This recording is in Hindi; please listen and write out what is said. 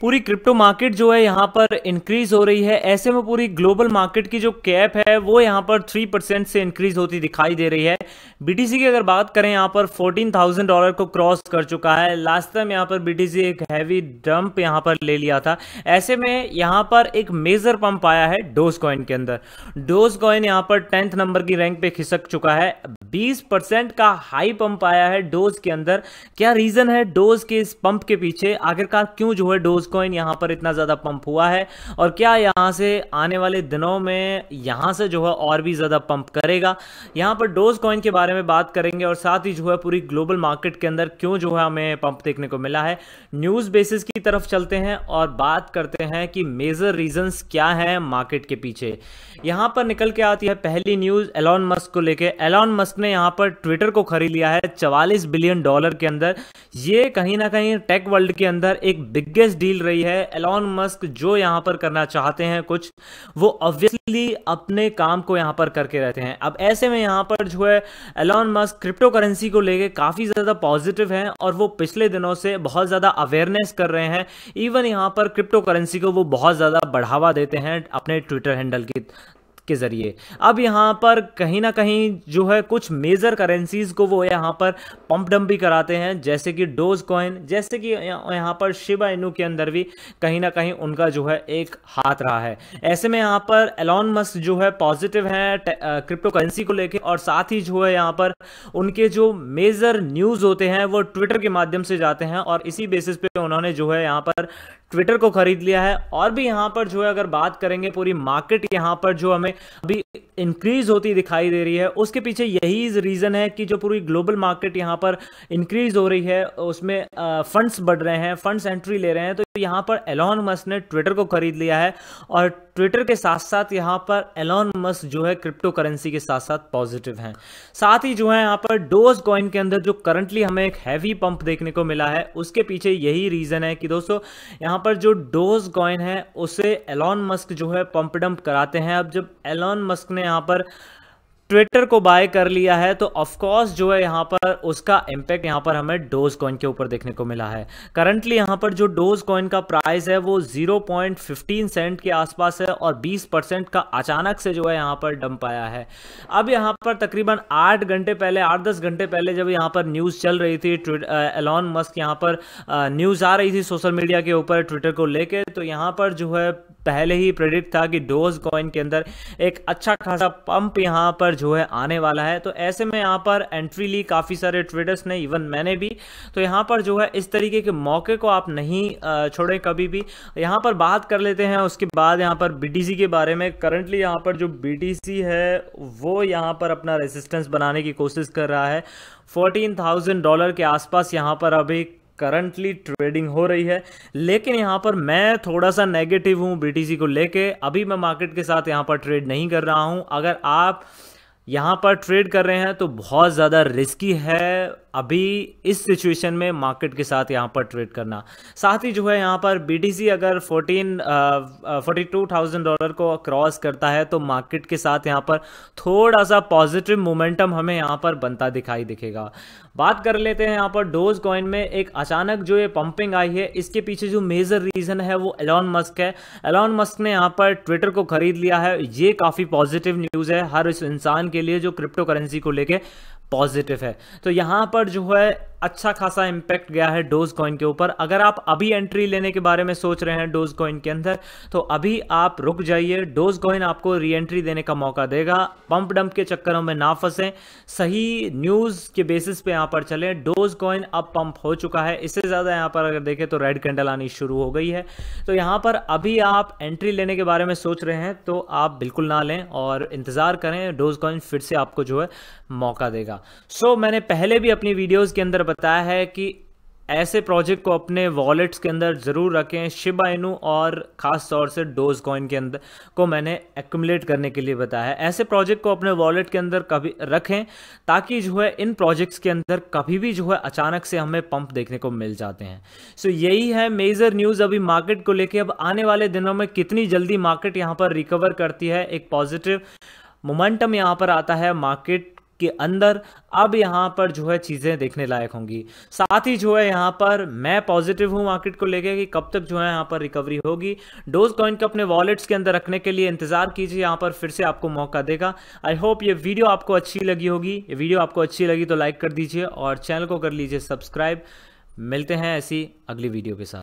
पूरी क्रिप्टो मार्केट जो है यहाँ पर इंक्रीज हो रही है ऐसे में पूरी ग्लोबल मार्केट की जो कैप है वो यहाँ पर थ्री परसेंट से इंक्रीज होती दिखाई दे रही है बीटीसी की अगर बात करें यहाँ पर फोर्टीन थाउजेंड डॉलर को क्रॉस कर चुका है लास्ट टाइम यहाँ पर बीटीसी एक हैवी डंप यहाँ पर ले लिया था ऐसे में यहाँ पर एक मेजर पंप आया है डोज कॉइन के अंदर डोज कॉइन यहाँ पर टेंथ नंबर की रैंक पे खिसक चुका है 20% का हाई पंप आया है डोज के अंदर क्या रीजन है डोज के इस पंप के पीछे आखिरकार क्यों जो है डोज कॉइन यहाँ पर इतना ज़्यादा पंप हुआ है और क्या यहाँ से आने वाले दिनों में यहाँ से जो है और भी ज़्यादा पंप करेगा यहाँ पर डोज कॉइन के बारे में बात करेंगे और साथ ही जो है पूरी ग्लोबल मार्केट के अंदर क्यों जो है हमें पंप देखने को मिला है न्यूज़ बेसिस की तरफ चलते हैं और बात करते हैं कि मेजर रीजन क्या हैं मार्केट के पीछे यहाँ पर निकल के आती है पहली न्यूज़ एलॉन मस्क को लेकर एलॉन मस्क ने यहाँ पर ट्विटर को खरीद लिया है चवालीस बिलियन डॉलर के अंदर ये कहीं ना कहीं टेक वर्ल्ड के अंदर एक बिगेस्ट डील रही है एलॉन मस्क जो यहां पर करना चाहते हैं कुछ वो ऑब्वियसली अपने काम को यहां पर करके रहते हैं अब ऐसे में यहां पर जो है एलॉन मस्क क्रिप्टो करेंसी को लेके काफ़ी ज़्यादा पॉजिटिव हैं और वो पिछले दिनों से बहुत ज़्यादा अवेयरनेस कर रहे हैं इवन यहां पर क्रिप्टो करेंसी को वो बहुत ज़्यादा बढ़ावा देते हैं अपने ट्विटर हैंडल की के ज़रिए अब यहाँ पर कहीं ना कहीं जो है कुछ मेजर करेंसीज़ को वो यहाँ पर पंप डंप भी कराते हैं जैसे कि डोज कॉइन जैसे कि यहाँ पर शिबा इनू के अंदर भी कहीं ना कहीं उनका जो है एक हाथ रहा है ऐसे में यहाँ पर एलॉन मस्क जो है पॉजिटिव है क्रिप्टो करेंसी को लेकर और साथ ही जो है यहाँ पर उनके जो मेजर न्यूज़ होते हैं वो ट्विटर के माध्यम से जाते हैं और इसी बेसिस पे उन्होंने जो है यहाँ पर ट्विटर को खरीद लिया है और भी यहाँ पर जो है अगर बात करेंगे पूरी मार्केट यहाँ पर जो हमें अभी इंक्रीज होती दिखाई दे रही है उसके पीछे यही रीज़न है कि जो पूरी ग्लोबल मार्केट यहाँ पर इंक्रीज हो रही है उसमें फंड्स बढ़ रहे हैं फंड्स एंट्री ले रहे हैं तो यहां पर एलोन मस्क ने ट्विटर को खरीद लिया है और ट्विटर के साथ साथ यहां पर एलोन मस्क जो है क्रिप्टो करेंसी के साथ साथ पॉजिटिव हैं साथ ही जो है यहां पर डोज कॉइन के अंदर जो करंटली हमें एक हैवी पंप देखने को मिला है उसके पीछे यही रीज़न है कि दोस्तों यहां पर जो डोज कॉइन है उसे एलोन मस्क जो है पंप डंप कराते हैं अब जब एलोन मस्क ने यहां पर ट्विटर को बाय कर लिया है तो ऑफकोर्स जो है यहाँ पर उसका इम्पैक्ट यहाँ पर हमें डोज कॉइन के ऊपर देखने को मिला है करंटली यहाँ पर जो डोज कॉइन का प्राइस है वो 0.15 सेंट के आसपास है और 20 परसेंट का अचानक से जो है यहाँ पर डंप आया है अब यहाँ पर तकरीबन आठ घंटे पहले आठ दस घंटे पहले जब यहाँ पर न्यूज़ चल रही थी एलॉन मस्क यहाँ पर न्यूज़ आ रही थी सोशल मीडिया के ऊपर ट्विटर को लेकर तो यहाँ पर जो है पहले ही प्रेडिक्ट था कि डोज कॉइन के अंदर एक अच्छा खासा पंप यहाँ पर जो है आने वाला है तो ऐसे में यहाँ पर एंट्री ली काफ़ी सारे ट्रेडर्स ने इवन मैंने भी तो यहाँ पर जो है इस तरीके के मौके को आप नहीं छोड़ें कभी भी यहाँ पर बात कर लेते हैं उसके बाद यहाँ पर बी के बारे में करंटली यहाँ पर जो बी है वो यहाँ पर अपना रेजिस्टेंस बनाने की कोशिश कर रहा है फोर्टीन थाउजेंड डॉलर के आसपास यहाँ पर अभी करंटली ट्रेडिंग हो रही है लेकिन यहाँ पर मैं थोड़ा सा नेगेटिव हूँ बीटीसी को लेके अभी मैं मार्केट के साथ यहाँ पर ट्रेड नहीं कर रहा हूँ अगर आप यहाँ पर ट्रेड कर रहे हैं तो बहुत ज़्यादा रिस्की है अभी इस सिचुएशन में मार्केट के साथ यहाँ पर ट्रेड करना साथ ही जो है यहाँ पर बी अगर 14 फोर्टी टू थाउजेंड डॉलर को क्रॉस करता है तो मार्केट के साथ यहाँ पर थोड़ा सा पॉजिटिव मोमेंटम हमें यहाँ पर बनता दिखाई दिखेगा बात कर लेते हैं यहाँ पर डोज कॉइन में एक अचानक जो ये पंपिंग आई है इसके पीछे जो मेजर रीज़न है वो एलॉन मस्क है एलॉन मस्क ने यहाँ पर ट्विटर को खरीद लिया है ये काफ़ी पॉजिटिव न्यूज़ है हर इस इंसान के लिए जो क्रिप्टो करेंसी को लेके पॉजिटिव है तो यहाँ पर जो है अच्छा खासा इंपैक्ट गया है डोज कॉइन के ऊपर अगर आप अभी एंट्री लेने के बारे में सोच रहे हैं डोज कॉइन के अंदर तो अभी आप रुक जाइए डोज कॉइन आपको री एंट्री देने का मौका देगा पंप डंप के चक्करों में ना फंसें सही न्यूज़ के बेसिस पे यहाँ पर चलें डोज कॉइन अब पंप हो चुका है इससे ज़्यादा यहाँ पर अगर देखें तो रेड कैंडल आनी शुरू हो गई है तो यहाँ पर अभी आप एंट्री लेने के बारे में सोच रहे हैं तो आप बिल्कुल ना लें और इंतज़ार करें डोज कॉइन फिर से आपको जो है मौका देगा सो मैंने पहले भी अपनी वीडियोज़ के अंदर बताया है कि ऐसे प्रोजेक्ट को अपने वॉलेट्स के अंदर ज़रूर रखें शिबा इनू और ख़ास तौर से डोज कॉइन के अंदर को मैंने एक्यूमलेट करने के लिए बताया है ऐसे प्रोजेक्ट को अपने वॉलेट के अंदर कभी रखें ताकि जो है इन प्रोजेक्ट्स के अंदर कभी भी जो है अचानक से हमें पंप देखने को मिल जाते हैं सो so, यही है मेजर न्यूज़ अभी मार्केट को लेकर अब आने वाले दिनों में कितनी जल्दी मार्केट यहाँ पर रिकवर करती है एक पॉजिटिव मोमेंटम यहाँ पर आता है मार्केट के अंदर अब यहाँ पर जो है चीज़ें देखने लायक होंगी साथ ही जो है यहाँ पर मैं पॉजिटिव हूँ मार्केट को लेकर कि कब तक जो है यहाँ पर रिकवरी होगी डोज कॉइन को अपने वॉलेट्स के अंदर रखने के लिए इंतजार कीजिए यहाँ पर फिर से आपको मौका देगा आई होप ये वीडियो आपको अच्छी लगी होगी ये वीडियो आपको अच्छी लगी तो लाइक कर दीजिए और चैनल को कर लीजिए सब्सक्राइब मिलते हैं ऐसी अगली वीडियो के साथ